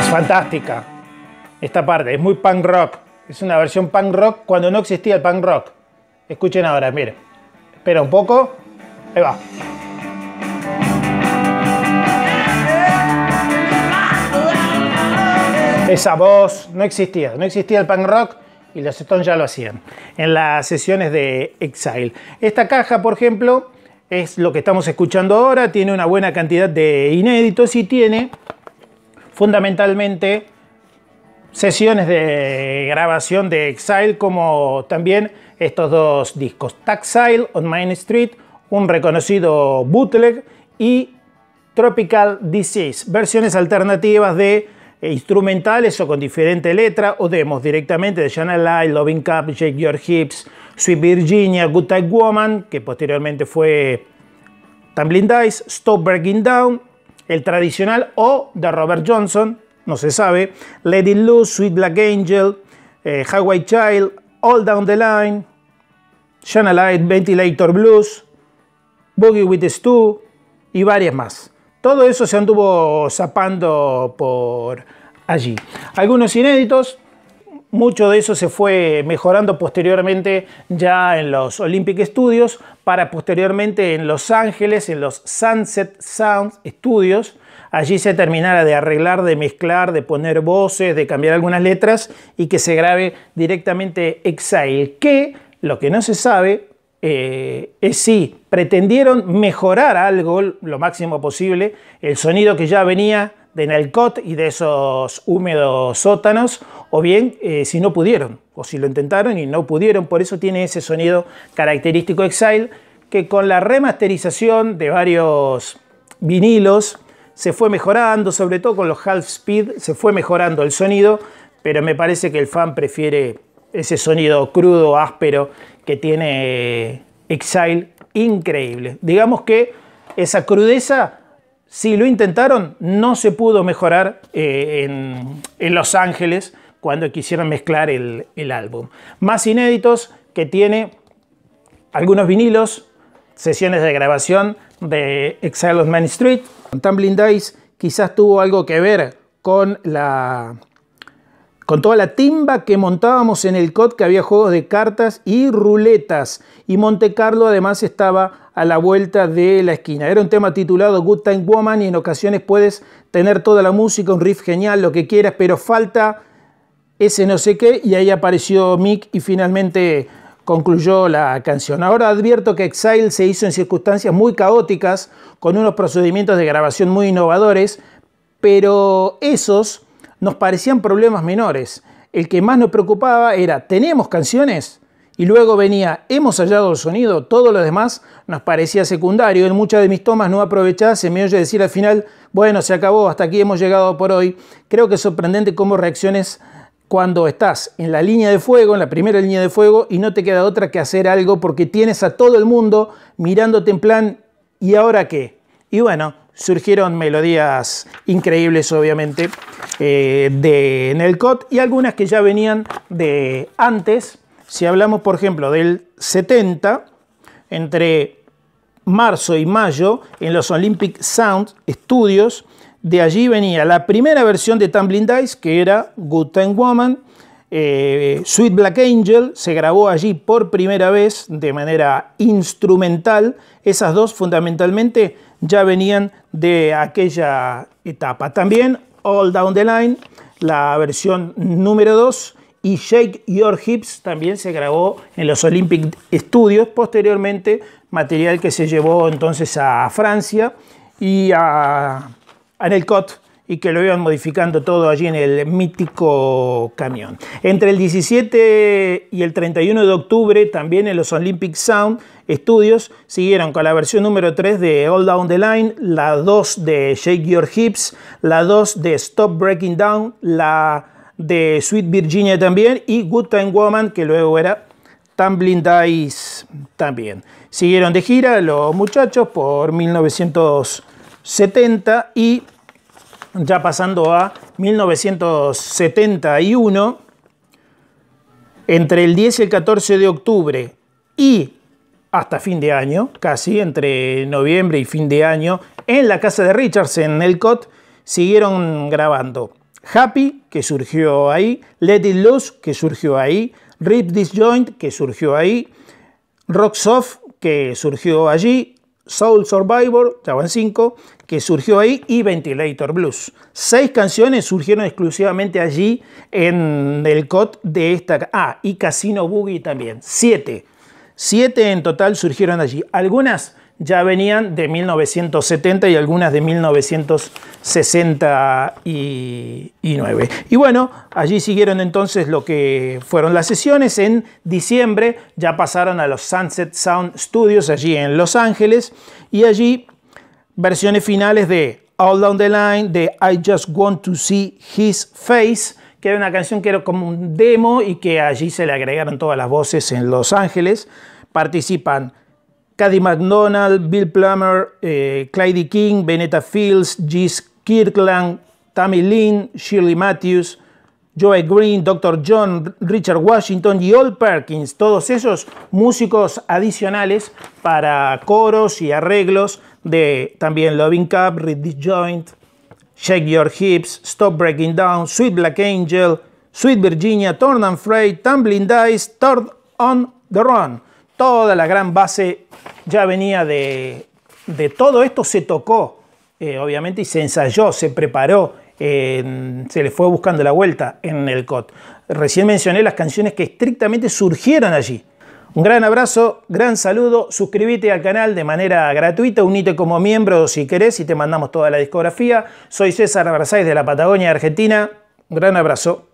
Es fantástica esta parte, es muy punk rock. Es una versión punk rock cuando no existía el punk rock. Escuchen ahora, miren. Espera un poco. Ahí va. Esa voz no existía, no existía el punk rock y los Stones ya lo hacían en las sesiones de Exile. Esta caja, por ejemplo, es lo que estamos escuchando ahora, tiene una buena cantidad de inéditos y tiene fundamentalmente sesiones de grabación de Exile como también estos dos discos, Taxile on Main Street, un reconocido bootleg y Tropical Disease, versiones alternativas de eh, instrumentales o con diferente letra, o demos directamente de Channel Light, Loving Cup, Shake Your Hips, Sweet Virginia, Good Time Woman, que posteriormente fue Tumbling Dice, Stop Breaking Down, el tradicional o de Robert Johnson, no se sabe, Lady Lose, Sweet Black Angel, Hawaii eh, Highway Child, All Down the Line, Shana Light, Ventilator Blues, Boogie with Stu y varias más. Todo eso se anduvo zapando por allí. Algunos inéditos, mucho de eso se fue mejorando posteriormente ya en los Olympic Studios, para posteriormente en Los Ángeles, en los Sunset Sound Studios, allí se terminara de arreglar, de mezclar, de poner voces, de cambiar algunas letras y que se grabe directamente Exile, que lo que no se sabe eh, es si pretendieron mejorar algo lo máximo posible el sonido que ya venía de Nalcot y de esos húmedos sótanos, o bien eh, si no pudieron, o si lo intentaron y no pudieron, por eso tiene ese sonido característico Exile, que con la remasterización de varios vinilos se fue mejorando, sobre todo con los half speed, se fue mejorando el sonido, pero me parece que el fan prefiere ese sonido crudo, áspero que tiene eh, Exile, increíble. Digamos que esa crudeza, si lo intentaron, no se pudo mejorar eh, en, Los Ángeles cuando quisieron mezclar el, álbum. Más inéditos que tiene algunos vinilos, sesiones de grabación de Exile on Main Street. Tumbling Dice quizás tuvo algo que ver con la con toda la timba que montábamos en el COD, que había juegos de cartas y ruletas. Y Monte Carlo además estaba a la vuelta de la esquina. Era un tema titulado Good Time Woman y en ocasiones puedes tener toda la música, un riff genial, lo que quieras, pero falta ese no sé qué. Y ahí apareció Mick y finalmente concluyó la canción. Ahora advierto que Exile se hizo en circunstancias muy caóticas, con unos procedimientos de grabación muy innovadores, pero esos nos parecían problemas menores. El que más nos preocupaba era, ¿tenemos canciones? Y luego venía, hemos hallado el sonido, todo lo demás nos parecía secundario. En muchas de mis tomas no aprovechadas se me oye decir al final, bueno, se acabó, hasta aquí hemos llegado por hoy. Creo que es sorprendente cómo reacciones cuando estás en la línea de fuego, en la primera línea de fuego, y no te queda otra que hacer algo porque tienes a todo el mundo mirándote en plan, ¿y ahora qué? Y bueno, surgieron melodías increíbles, obviamente, eh, de Nelcott y algunas que ya venían de antes. Si hablamos, por ejemplo, del 70, entre marzo y mayo, en los Olympic Sound Studios, de allí venía la primera versión de Tumbling Dice, que era Good Time Woman, eh, Sweet Black Angel se grabó allí por primera vez de manera instrumental. Esas dos fundamentalmente ya venían de aquella etapa. También All Down the Line, la versión número 2 y Shake Your Hips también se grabó en los Olympic Studios. Posteriormente, material que se llevó entonces a Francia y a, El Cot y que lo iban modificando todo allí en el mítico camión. Entre el 17 y el 31 de octubre, también en los Olympic Sound Studios, siguieron con la versión número 3 de All Down the Line, la 2 de Shake Your Hips, la 2 de Stop Breaking Down, la de Sweet Virginia también y Good Time Woman, que luego era Tumbling Dice también. Siguieron de gira los muchachos por 1970 y ya pasando a 1971, entre el 10 y el 14 de octubre y hasta fin de año, casi entre noviembre y fin de año, en la casa de Richards en Elcott, siguieron grabando. Happy, que surgió ahí, Let It Loose, que surgió ahí, Rip Disjoint, que surgió ahí, Rock Soft, que surgió allí, Soul Survivor, ya van 5, que surgió ahí, y Ventilator Blues. Seis canciones surgieron exclusivamente allí en el COT de esta... Ah, y Casino Boogie también, siete. Siete en total surgieron allí. Algunas ya venían de 1970 y algunas de 1969. Y bueno, allí siguieron entonces lo que fueron las sesiones. En diciembre ya pasaron a los Sunset Sound Studios allí en Los Ángeles y allí versiones finales de All Down the Line, de I Just Want to See His Face, que era una canción que era como un demo y que allí se le agregaron todas las voces en Los Ángeles. Participan Cady McDonald, Bill Plummer, eh, Clyde King, Benetta Fields, Jess Kirkland, Tammy Lynn, Shirley Matthews, Joe Green, Dr. John, Richard Washington y Old Perkins, todos esos músicos adicionales para coros y arreglos de también Loving Cup, Read Joint, Shake Your Hips, Stop Breaking Down, Sweet Black Angel, Sweet Virginia, Torn and Freight, Tumbling Dice, Third on the Run. Toda la gran base ya venía de, todo esto, se tocó, eh, obviamente, y se ensayó, se preparó se le fue buscando la vuelta en el COT. Recién mencioné las canciones que estrictamente surgieron allí. Un gran abrazo, gran saludo, suscríbete al canal de manera gratuita, unite como miembro si querés y te mandamos toda la discografía. Soy César Versailles de la Patagonia Argentina, un gran abrazo.